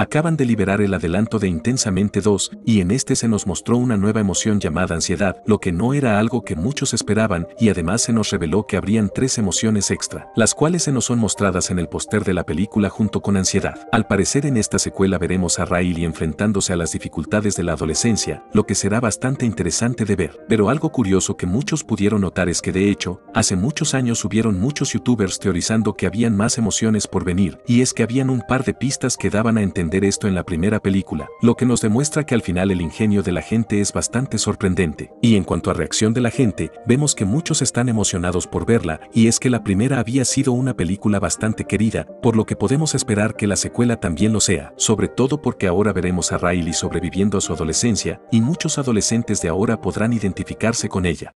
acaban de liberar el adelanto de Intensamente 2 y en este se nos mostró una nueva emoción llamada ansiedad, lo que no era algo que muchos esperaban y además se nos reveló que habrían tres emociones extra, las cuales se nos son mostradas en el póster de la película junto con ansiedad. Al parecer en esta secuela veremos a Riley enfrentándose a las dificultades de la adolescencia, lo que será bastante interesante de ver. Pero algo curioso que muchos pudieron notar es que de hecho, hace muchos años hubieron muchos youtubers teorizando que habían más emociones por venir, y es que habían un par de pistas que daban a entender esto en la primera película, lo que nos demuestra que al final el ingenio de la gente es bastante sorprendente. Y en cuanto a reacción de la gente, vemos que muchos están emocionados por verla, y es que la primera había sido una película bastante querida, por lo que podemos esperar que la secuela también lo sea, sobre todo porque ahora veremos a Riley sobreviviendo a su adolescencia, y muchos adolescentes de ahora podrán identificarse con ella.